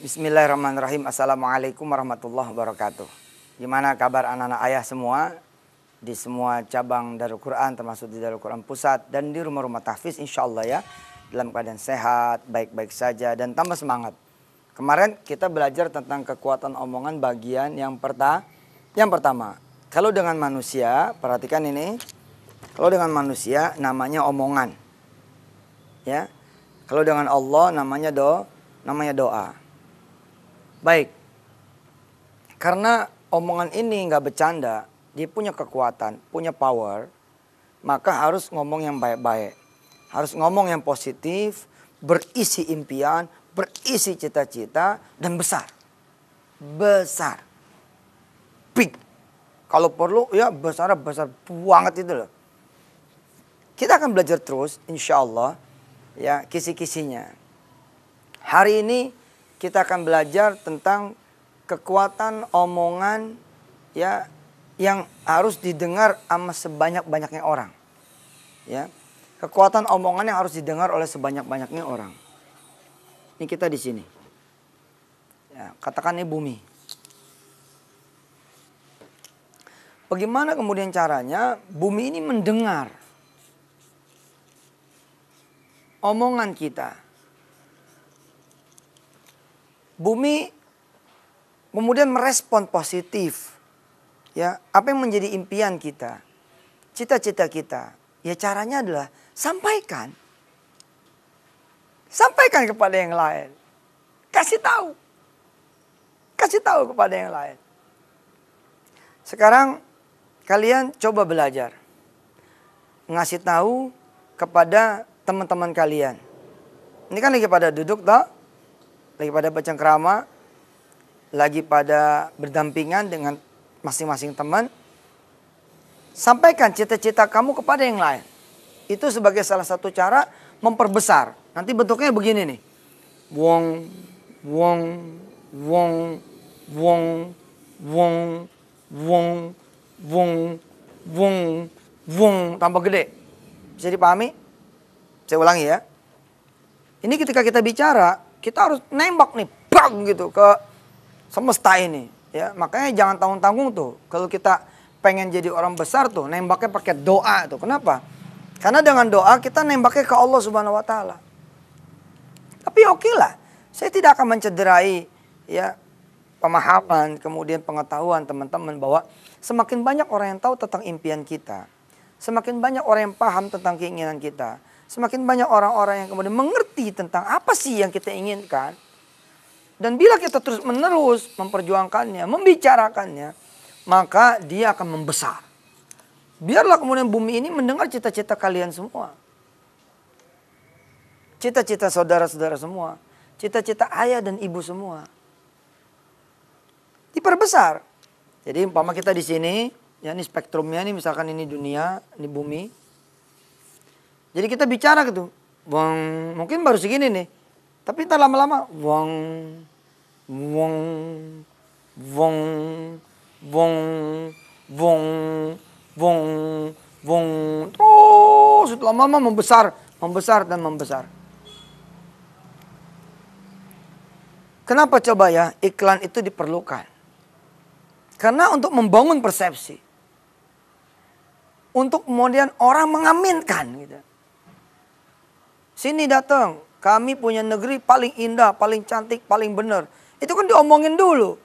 Bismillahirrahmanirrahim. Assalamualaikum warahmatullahi wabarakatuh. Gimana kabar anak-anak ayah semua? Di semua cabang Darul Quran termasuk di Darul Quran Pusat dan di rumah-rumah tahfiz insyaallah ya. Dalam keadaan sehat, baik-baik saja dan tambah semangat. Kemarin kita belajar tentang kekuatan omongan bagian yang, pertama. yang pertama. Kalau dengan manusia, perhatikan ini. Kalau dengan manusia namanya omongan. Ya. Kalau dengan Allah namanya do namanya doa. Baik, karena omongan ini nggak bercanda, dia punya kekuatan, punya power, maka harus ngomong yang baik-baik. Harus ngomong yang positif, berisi impian, berisi cita-cita, dan besar. Besar. Big. Kalau perlu ya besar besar banget itu loh. Kita akan belajar terus insya Allah ya kisi-kisinya. Hari ini kita akan belajar tentang kekuatan omongan ya yang harus didengar sama sebanyak-banyaknya orang. Ya. Kekuatan omongan yang harus didengar oleh sebanyak-banyaknya orang. Ini kita di sini. Ya, katakan ini bumi. Bagaimana kemudian caranya bumi ini mendengar omongan kita? bumi kemudian merespon positif ya apa yang menjadi impian kita cita-cita kita ya caranya adalah sampaikan sampaikan kepada yang lain kasih tahu kasih tahu kepada yang lain sekarang kalian coba belajar ngasih tahu kepada teman-teman kalian ini kan lagi pada duduk toh lagi pada bercengkrama, lagi pada berdampingan dengan masing-masing teman, sampaikan cita-cita kamu kepada yang lain. Itu sebagai salah satu cara memperbesar. Nanti bentuknya begini nih. Wong, wong, wong, wong, wong, wong, wong, wong, wong, tambah gede. Bisa dipahami? Saya ulangi ya. Ini ketika kita bicara, kita harus nembak nih, bang gitu ke semesta ini. Ya, makanya jangan tanggung-tanggung tuh. Kalau kita pengen jadi orang besar tuh, nembaknya pakai doa tuh. Kenapa? Karena dengan doa kita nembaknya ke Allah Subhanahu wa taala. Tapi oke okay lah. Saya tidak akan mencederai ya pemahaman, kemudian pengetahuan teman-teman bahwa semakin banyak orang yang tahu tentang impian kita, semakin banyak orang yang paham tentang keinginan kita, semakin banyak orang-orang yang kemudian mengerti tentang apa sih yang kita inginkan. Dan bila kita terus menerus memperjuangkannya, membicarakannya, maka dia akan membesar. Biarlah kemudian bumi ini mendengar cita-cita kalian semua. Cita-cita saudara-saudara semua. Cita-cita ayah dan ibu semua. Diperbesar. Jadi umpama kita di sini, ya ini spektrumnya ini misalkan ini dunia, ini bumi. Jadi kita bicara gitu, wong mungkin baru segini nih, tapi tak lama-lama wong wong wong wong wong wong wong terus lama-lama membesar, membesar dan membesar. Kenapa coba ya iklan itu diperlukan? Karena untuk membangun persepsi. Untuk kemudian orang mengaminkan gitu. Sini datang, kami punya negeri paling indah, paling cantik, paling benar. Itu kan diomongin dulu.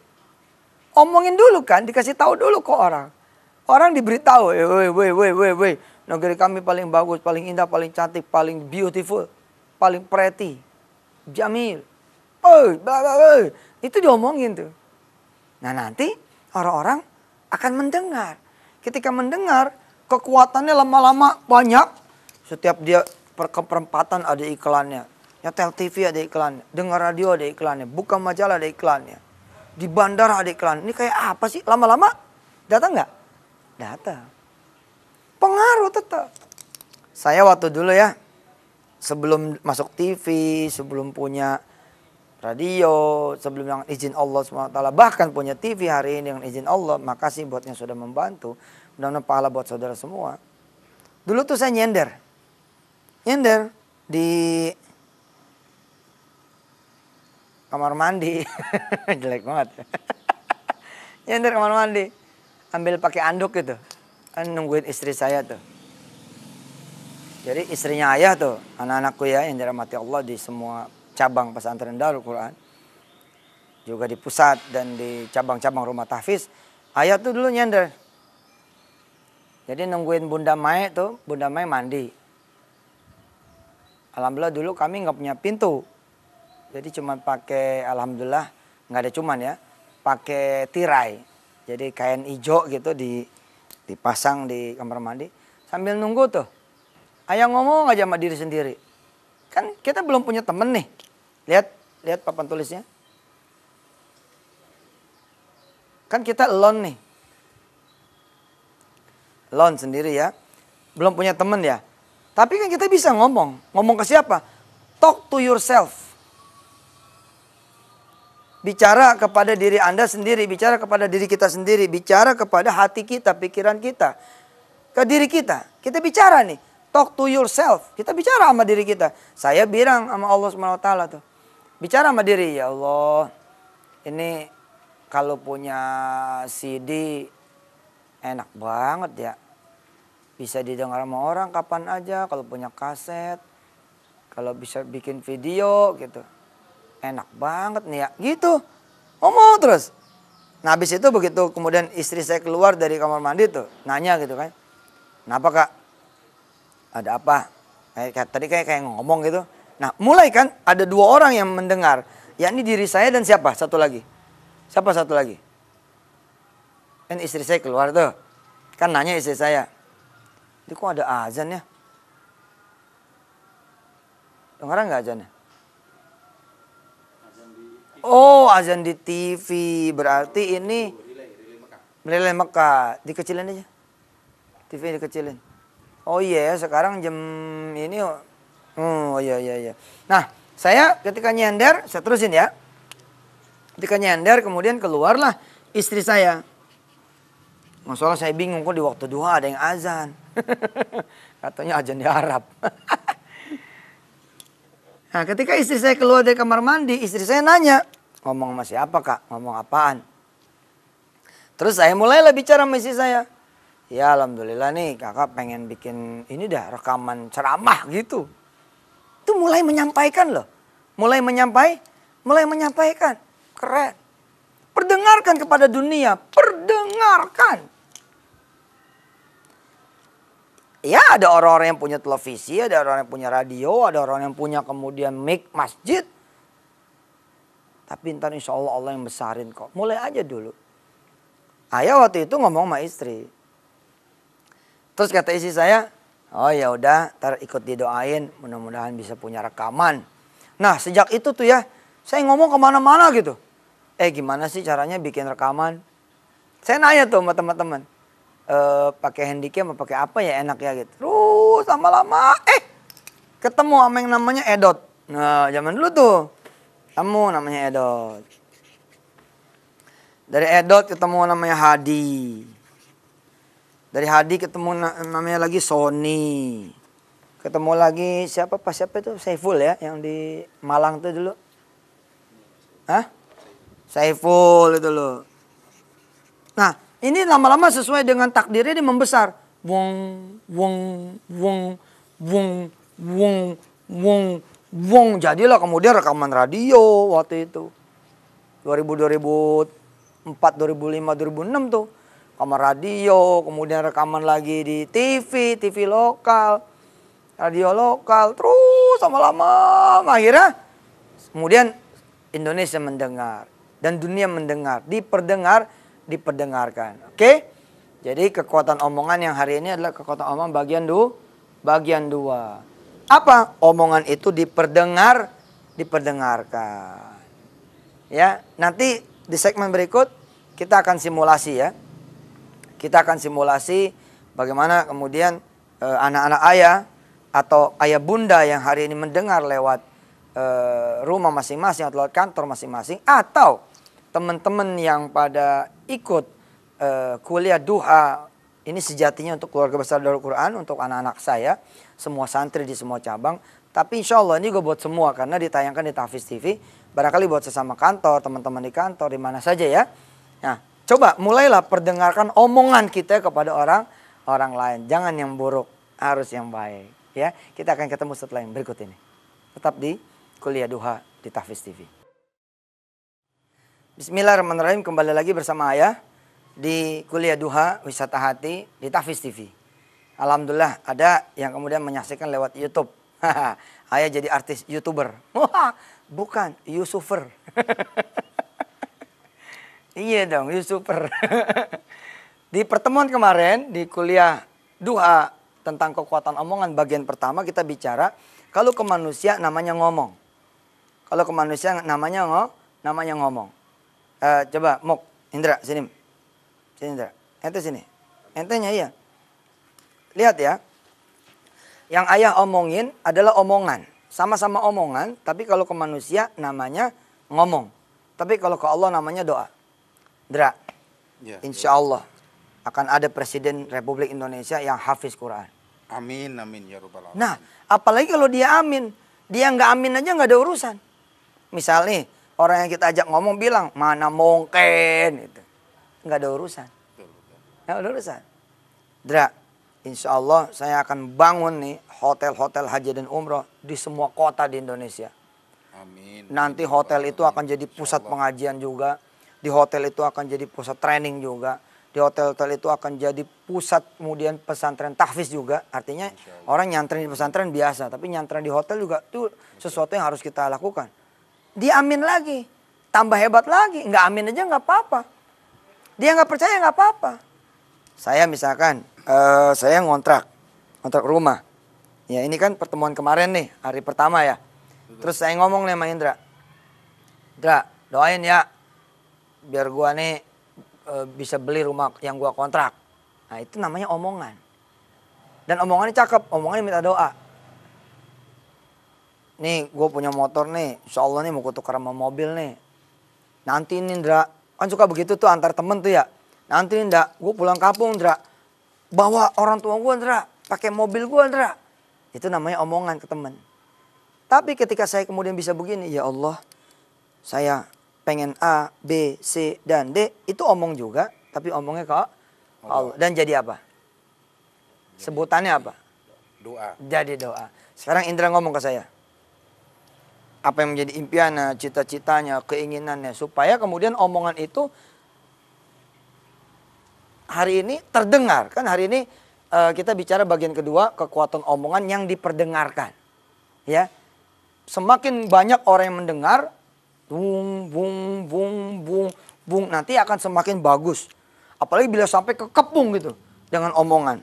Omongin dulu kan, dikasih tahu dulu kok orang. Orang diberitahu, woi, woi, woi, woi, woi, negeri kami paling bagus, paling indah, paling cantik, paling beautiful, paling pretty, jamil. Oh, bla bla bla. Itu diomongin tuh. Nah nanti orang-orang akan mendengar. Ketika mendengar, kekuatannya lama-lama banyak. Setiap dia perempatan ada iklannya. Nyetel TV ada iklannya. Dengar radio ada iklannya. Buka majalah ada iklannya. Di bandara ada iklan. Ini kayak apa sih? Lama-lama datang nggak? Datang. Pengaruh tetap. Saya waktu dulu ya, sebelum masuk TV, sebelum punya radio, sebelum yang izin Allah SWT, bahkan punya TV hari ini yang izin Allah, makasih buat yang sudah membantu, mudah-mudahan pahala buat saudara semua. Dulu tuh saya nyender, nyender di kamar mandi jelek banget nyender kamar mandi ambil pakai anduk gitu kan nungguin istri saya tuh jadi istrinya ayah tuh anak-anakku ya yang dirahmati Allah di semua cabang pesantren Darul Quran juga di pusat dan di cabang-cabang rumah tahfiz ayah tuh dulu nyender jadi nungguin Bunda Mae tuh Bunda Mae mandi alhamdulillah dulu kami nggak punya pintu. Jadi cuma pakai alhamdulillah nggak ada cuman ya, pakai tirai. Jadi kain hijau gitu di dipasang di kamar mandi sambil nunggu tuh. Ayah ngomong aja sama diri sendiri. Kan kita belum punya temen nih. Lihat lihat papan tulisnya. Kan kita alone nih. Alone sendiri ya. Belum punya temen ya tapi kan kita bisa ngomong. Ngomong ke siapa? Talk to yourself. Bicara kepada diri Anda sendiri, bicara kepada diri kita sendiri, bicara kepada hati kita, pikiran kita, ke diri kita. Kita bicara nih, talk to yourself. Kita bicara sama diri kita. Saya bilang sama Allah SWT tuh. Bicara sama diri, ya Allah, ini kalau punya CD enak banget ya bisa didengar sama orang kapan aja kalau punya kaset kalau bisa bikin video gitu enak banget nih ya gitu ngomong terus nah habis itu begitu kemudian istri saya keluar dari kamar mandi tuh nanya gitu kan kenapa kak ada apa kayak tadi kayak kayak ngomong gitu nah mulai kan ada dua orang yang mendengar yakni diri saya dan siapa satu lagi siapa satu lagi kan istri saya keluar tuh kan nanya istri saya ini kok ada azan ya? Dengar nggak azannya? Azan ya? Oh, azan di TV. Berarti ini Melilai Mekah. Dikecilin aja. TV dikecilin. Oh iya, yeah. sekarang jam ini oh. oh iya iya iya. Nah, saya ketika nyender, saya terusin ya. Ketika nyender kemudian keluarlah istri saya. Masalah saya bingung kok di waktu dua ada yang azan. Katanya azan di Arab. nah ketika istri saya keluar dari kamar mandi, istri saya nanya. Ngomong sama siapa kak? Ngomong apaan? Terus saya mulai mulailah bicara sama istri saya. Ya Alhamdulillah nih kakak pengen bikin ini dah rekaman ceramah gitu. Itu mulai menyampaikan loh. Mulai menyampai, mulai menyampaikan. Keren. Perdengarkan kepada dunia. Perdengarkan ya ada orang-orang yang punya televisi, ada orang yang punya radio, ada orang yang punya kemudian mic masjid. Tapi ntar insya Allah Allah yang besarin kok. Mulai aja dulu. Ayah waktu itu ngomong sama istri. Terus kata istri saya, oh ya udah, ntar ikut didoain, mudah-mudahan bisa punya rekaman. Nah sejak itu tuh ya, saya ngomong kemana-mana gitu. Eh gimana sih caranya bikin rekaman? Saya nanya tuh sama teman-teman uh, pakai handycam atau pakai apa ya enak ya gitu. Terus lama-lama eh ketemu sama yang namanya Edot. Nah, zaman dulu tuh kamu namanya Edot. Dari Edot ketemu namanya Hadi. Dari Hadi ketemu namanya lagi Sony. Ketemu lagi siapa pas siapa itu Saiful ya yang di Malang tuh dulu. Hah? Saiful itu loh. Nah, ini lama-lama sesuai dengan takdirnya dia membesar. Wong, wong, wong, wong, wong, wong, wong. Jadilah kemudian rekaman radio waktu itu. 2000, 2004, 2005, 2006 tuh. Rekaman radio, kemudian rekaman lagi di TV, TV lokal, radio lokal. Terus lama lama akhirnya kemudian Indonesia mendengar dan dunia mendengar. Diperdengar diperdengarkan. Oke? Jadi kekuatan omongan yang hari ini adalah kekuatan omongan bagian du, bagian dua. Apa omongan itu diperdengar, diperdengarkan. Ya, nanti di segmen berikut kita akan simulasi ya. Kita akan simulasi bagaimana kemudian eh, anak-anak e, ayah atau ayah bunda yang hari ini mendengar lewat eh, rumah masing-masing atau lewat kantor masing-masing atau teman-teman yang pada ikut uh, kuliah duha ini sejatinya untuk keluarga besar Darul Quran, untuk anak-anak saya, semua santri di semua cabang. Tapi insya Allah ini gue buat semua karena ditayangkan di Tahfiz TV. Barangkali buat sesama kantor, teman-teman di kantor, di mana saja ya. Nah, coba mulailah perdengarkan omongan kita kepada orang orang lain. Jangan yang buruk, harus yang baik. Ya, kita akan ketemu setelah yang berikut ini. Tetap di kuliah duha di Tahfiz TV. Bismillahirrahmanirrahim kembali lagi bersama ayah di kuliah duha wisata hati di Tafis TV. Alhamdulillah ada yang kemudian menyaksikan lewat YouTube. ayah jadi artis youtuber. Wah, bukan Yusufer. iya dong Yusufer. di pertemuan kemarin di kuliah duha tentang kekuatan omongan bagian pertama kita bicara kalau ke manusia namanya ngomong. Kalau ke manusia namanya ngo, namanya ngomong uh, coba Mok, Indra sini. Sini Indra. Ente sini. Entenya iya. Lihat ya. Yang ayah omongin adalah omongan. Sama-sama omongan, tapi kalau ke manusia namanya ngomong. Tapi kalau ke Allah namanya doa. Indra. Ya, Insya Allah akan ada presiden Republik Indonesia yang hafiz Quran. Amin, amin ya rabbal alamin. Nah, apalagi kalau dia amin, dia nggak amin aja nggak ada urusan. misalnya Orang yang kita ajak ngomong bilang, mana mungkin. itu Nggak ada urusan. Nggak ada urusan. Dra, insya Allah saya akan bangun nih hotel-hotel haji dan umroh di semua kota di Indonesia. Amin. Nanti hotel itu akan jadi pusat pengajian juga. Di hotel itu akan jadi pusat training juga. Di hotel-hotel itu akan jadi pusat kemudian pesantren tahfiz juga. Artinya orang nyantren di pesantren biasa, tapi nyantren di hotel juga itu sesuatu yang harus kita lakukan. Dia amin lagi. Tambah hebat lagi. Nggak amin aja nggak apa-apa. Dia nggak percaya nggak apa-apa. Saya misalkan, uh, saya ngontrak. Ngontrak rumah. Ya ini kan pertemuan kemarin nih, hari pertama ya. Terus saya ngomong nih sama Indra. Indra, doain ya. Biar gua nih uh, bisa beli rumah yang gua kontrak. Nah itu namanya omongan. Dan omongannya cakep, omongannya minta doa nih gue punya motor nih, insya Allah nih mau gue tukar sama mobil nih. Nanti nih Indra, kan suka begitu tuh antar temen tuh ya. Nanti Indra, gue pulang kampung Indra, bawa orang tua gue Indra, pakai mobil gue Indra. Itu namanya omongan ke temen. Tapi ketika saya kemudian bisa begini, ya Allah, saya pengen A, B, C, dan D, itu omong juga, tapi omongnya ke Allah. Dan jadi apa? Sebutannya apa? Doa. Jadi doa. Sekarang Indra ngomong ke saya apa yang menjadi impiannya, cita-citanya, keinginannya supaya kemudian omongan itu hari ini terdengar. Kan hari ini uh, kita bicara bagian kedua kekuatan omongan yang diperdengarkan. Ya. Semakin banyak orang yang mendengar bung bung bung bung bung nanti akan semakin bagus. Apalagi bila sampai kekepung gitu dengan omongan.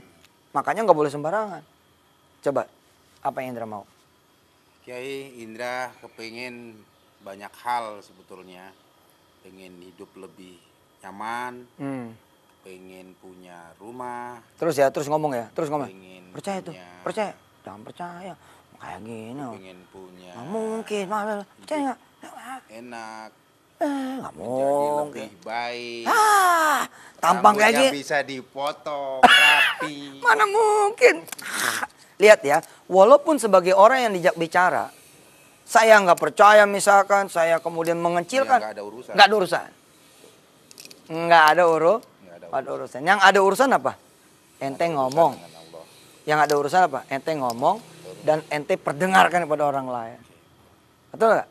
Makanya nggak boleh sembarangan. Coba apa yang Indra mau? Kiai Indra kepingin banyak hal sebetulnya, pengen hidup lebih nyaman, hmm. pengen punya rumah. Terus ya, terus ngomong ya, terus ngomong. Pengen Percaya punya... itu, percaya, jangan percaya, kayak gini. Pengen punya. Nggak mungkin, malah percaya Enak. Eh, nggak mungkin. lebih baik. Ah, tampang kayak gini. bisa dipotong rapi. Mana mungkin. Lihat ya, walaupun sebagai orang yang dijak bicara, saya nggak percaya misalkan, saya kemudian mengecilkan. Ya, nggak ada urusan. Nggak ada urusan. Nggak ada, uru, ada, ada urusan. Yang ada urusan apa? Ente ngomong. Yang ada urusan apa? Ente ngomong dan ente perdengarkan kepada orang lain. Betul nggak?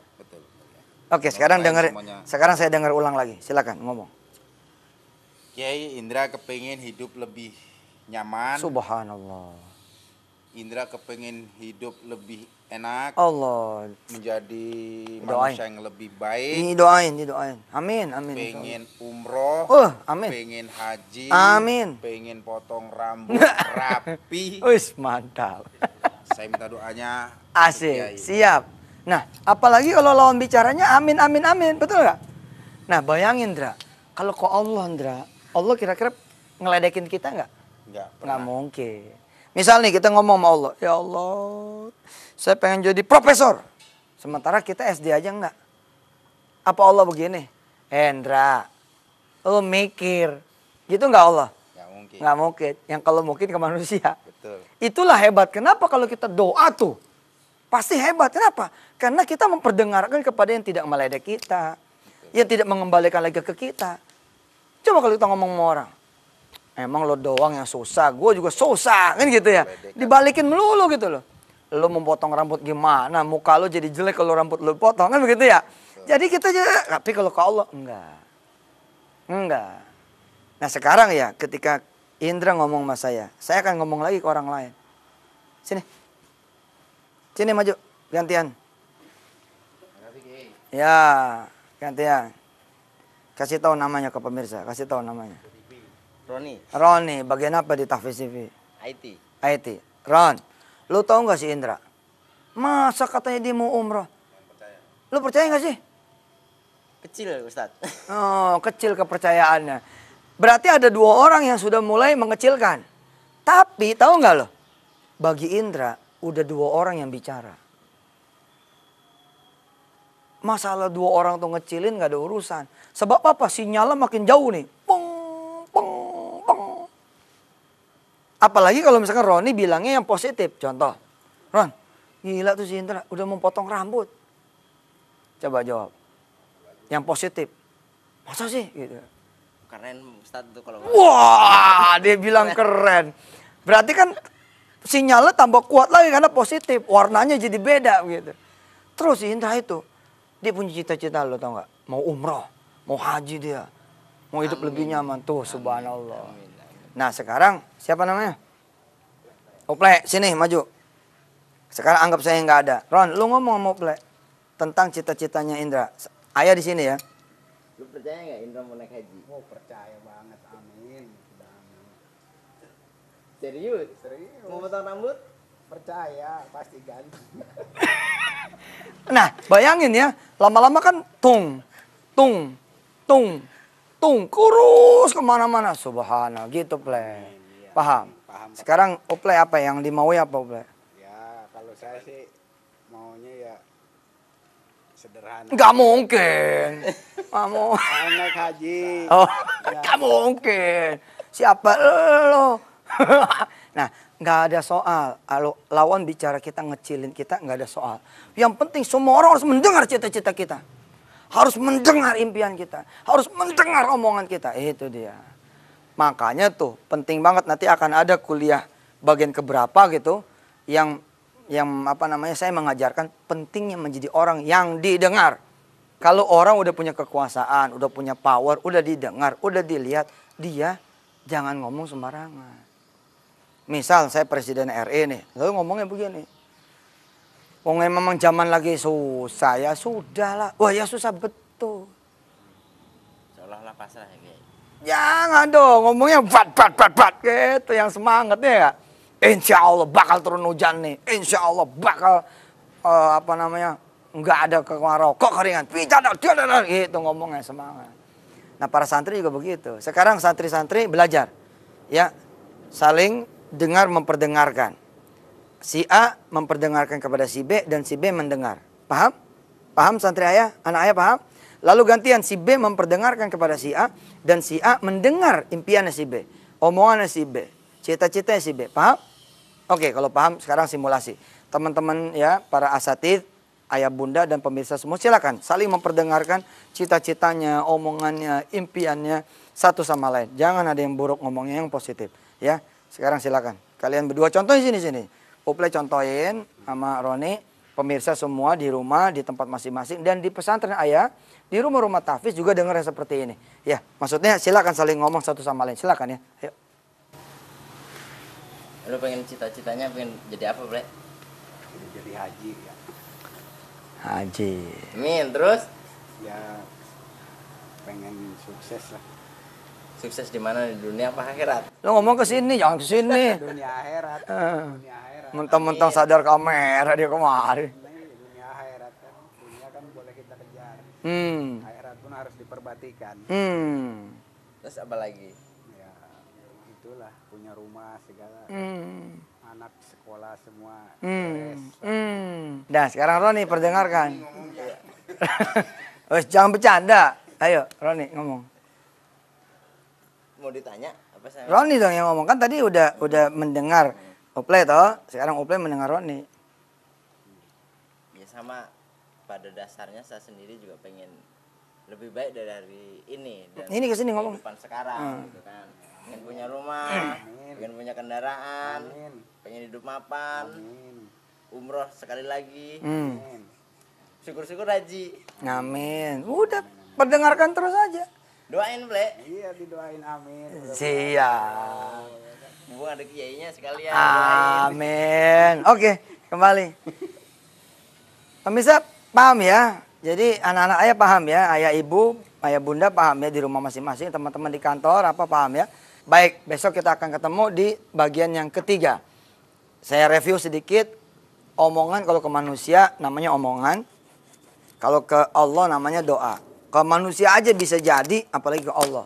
Oke, sekarang dengar. Sekarang saya dengar ulang lagi. Silakan ngomong. Kiai Indra kepingin hidup lebih nyaman. Subhanallah Indra kepengen hidup lebih enak. Allah. Menjadi doain. manusia yang lebih baik. Ini doain, ini doain. Amin, amin. Pengen umroh. Uh, amin. Pengen haji. Amin. Pengen potong rambut rapi. Wis mantap. Saya minta doanya. Asik, siap. Nah, apalagi kalau lawan bicaranya amin, amin, amin. Betul nggak? Nah, bayangin, Indra. Kalau kok Allah, Indra, Allah kira-kira ngeledekin kita nggak? Nggak. Nggak mungkin. Misalnya kita ngomong sama Allah, ya Allah, saya pengen jadi profesor. Sementara kita SD aja enggak. Apa Allah begini? Hendra, lu mikir. Gitu enggak Allah? Enggak mungkin. Enggak mungkin. Yang kalau mungkin ke manusia. Betul. Itulah hebat. Kenapa kalau kita doa tuh? Pasti hebat. Kenapa? Karena kita memperdengarkan kepada yang tidak meledek kita. Betul. Yang tidak mengembalikan lagi ke kita. Coba kalau kita ngomong sama orang Emang lo doang yang susah, gue juga susah kan gitu ya. Dibalikin melulu gitu loh. Lo memotong rambut gimana, muka lo jadi jelek kalau rambut lo potong kan begitu ya. Jadi kita juga, tapi kalau ke Allah enggak. Enggak. Nah sekarang ya ketika Indra ngomong sama saya, saya akan ngomong lagi ke orang lain. Sini. Sini maju, gantian. Ya, gantian. Kasih tahu namanya ke pemirsa, kasih tahu namanya. Roni. Roni, bagian apa di Tafis TV? IT. IT. Ron, lu tau gak sih Indra? Masa katanya dia mau umroh? Percaya. Lu percaya gak sih? Kecil Ustadz. Oh, kecil kepercayaannya. Berarti ada dua orang yang sudah mulai mengecilkan. Tapi tahu nggak lo, Bagi Indra, udah dua orang yang bicara. Masalah dua orang tuh ngecilin gak ada urusan. Sebab apa? Sinyalnya makin jauh nih. Apalagi kalau misalkan Roni bilangnya yang positif. Contoh, Ron, gila tuh si Indra udah mau potong rambut. Coba jawab. Yang positif. Masa sih? Gitu. Keren Ustaz tuh kalau... Wah, dia bilang keren. Berarti kan sinyalnya tambah kuat lagi karena positif. Warnanya jadi beda gitu. Terus si Indra itu, dia punya cita-cita lo tau gak? Mau umroh, mau haji dia. Mau hidup amin. lebih nyaman. Tuh, amin. subhanallah. Amin. Amin. Nah sekarang siapa namanya? Ople, sini maju. Sekarang anggap saya nggak ada. Ron, lu ngomong sama Ople tentang cita-citanya Indra. Ayah di sini ya. Lu percaya nggak Indra mau naik haji? Oh percaya banget, amin. Serius? Serius. Mau potong rambut? Percaya, pasti ganti nah, bayangin ya, lama-lama kan tung, tung, tung, tung, kurus kemana-mana. Subhanallah, gitu, Amin. Paham. Paham. Sekarang Oplay apa yang dimaui apa Oplay? Ya, kalau saya sih maunya ya sederhana. Gak mungkin. Kamu anak haji. Oh, ya. mungkin. Siapa lo? nah, nggak ada soal. Kalau lawan bicara kita ngecilin kita nggak ada soal. Yang penting semua orang harus mendengar cita-cita kita. Harus mendengar impian kita. Harus mendengar omongan kita. Itu dia. Makanya tuh penting banget nanti akan ada kuliah bagian keberapa gitu yang yang apa namanya saya mengajarkan pentingnya menjadi orang yang didengar. Kalau orang udah punya kekuasaan, udah punya power, udah didengar, udah dilihat, dia jangan ngomong sembarangan. Misal saya presiden RI nih, lalu ngomongnya begini. Wong memang zaman lagi susah ya sudahlah. Wah ya susah betul. Seolah-olah pasrah ya. Jangan dong, ngomongnya bat bat bat bat gitu yang semangatnya ya. Insya Allah bakal turun hujan nih. Insya Allah bakal uh, apa namanya nggak ada kemarau. Kok keringan? Pijat gitu ngomongnya semangat. Nah para santri juga begitu. Sekarang santri-santri belajar ya saling dengar memperdengarkan. Si A memperdengarkan kepada si B dan si B mendengar. Paham? Paham santri ayah? Anak ayah paham? Lalu gantian si B memperdengarkan kepada si A dan si A mendengar impian si B, omongan si B, cita-citanya si B. Paham? Oke, kalau paham sekarang simulasi. Teman-teman ya, para asatid, ayah bunda dan pemirsa semua silakan saling memperdengarkan cita-citanya, omongannya, impiannya satu sama lain. Jangan ada yang buruk ngomongnya yang positif ya. Sekarang silakan. Kalian berdua contohin sini sini. Uple contohin sama Roni pemirsa semua di rumah, di tempat masing-masing dan di pesantren ayah, di rumah-rumah tafis juga dengar seperti ini. Ya, maksudnya silakan saling ngomong satu sama lain. Silakan ya. Ayo. Lu pengen cita-citanya pengen jadi apa, Bre? Jadi haji ya. Haji. Min, terus ya pengen sukses lah. Sukses di mana di dunia apa akhirat? Lu ngomong ke sini, jangan ke sini. dunia akhirat. Eh. Dunia akhirat mentang-mentang iya. sadar kamera dia kemarin iya, dunia akhirat kan dunia kan boleh kita kejar hmm. akhirat pun harus diperbatikan hmm. terus apa lagi ya itulah punya rumah segala hmm. anak sekolah semua hmm. Hmm. nah sekarang Roni perdengarkan Wes jangan bercanda. Ayo Roni ngomong. Mau ditanya apa saya? Roni dong yang ngomong kan tadi udah udah mendengar. Ople toh, sekarang Ople mendengar Roni. Ya sama pada dasarnya saya sendiri juga pengen lebih baik dari ini dan ini ke sini ngomong depan sekarang hmm. gitu kan. Pengen punya rumah, Amin. pengen punya kendaraan, Amin. pengen hidup mapan. Umroh sekali lagi. Hmm. Syukur-syukur haji. Amin. Udah perdengarkan terus aja. Doain, Ple. Iya, didoain amin. Siap. Bu ada kiainya sekalian. Amin. Oke, kembali. Pemirsa paham ya. Jadi anak-anak ayah paham ya, ayah ibu, ayah bunda paham ya di rumah masing-masing, teman-teman di kantor apa paham ya. Baik, besok kita akan ketemu di bagian yang ketiga. Saya review sedikit omongan kalau ke manusia namanya omongan, kalau ke Allah namanya doa. Ke manusia aja bisa jadi, apalagi ke Allah.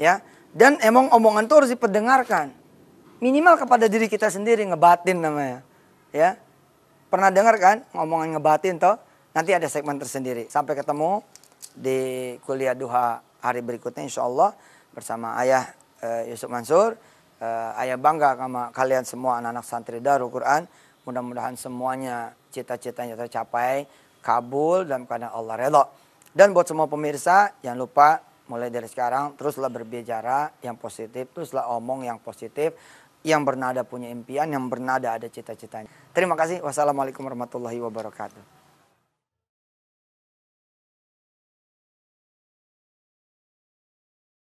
Ya. Dan emang omongan itu harus diperdengarkan minimal kepada diri kita sendiri ngebatin namanya ya pernah dengar kan ngomongan ngebatin toh nanti ada segmen tersendiri sampai ketemu di kuliah duha hari berikutnya insya Allah bersama ayah e, Yusuf Mansur e, ayah bangga sama kalian semua anak-anak santri Darul Quran mudah-mudahan semuanya cita-citanya tercapai kabul dan karena Allah rela dan buat semua pemirsa jangan lupa mulai dari sekarang teruslah berbicara yang positif teruslah omong yang positif yang bernada punya impian, yang bernada ada cita-citanya. Terima kasih. Wassalamualaikum warahmatullahi wabarakatuh.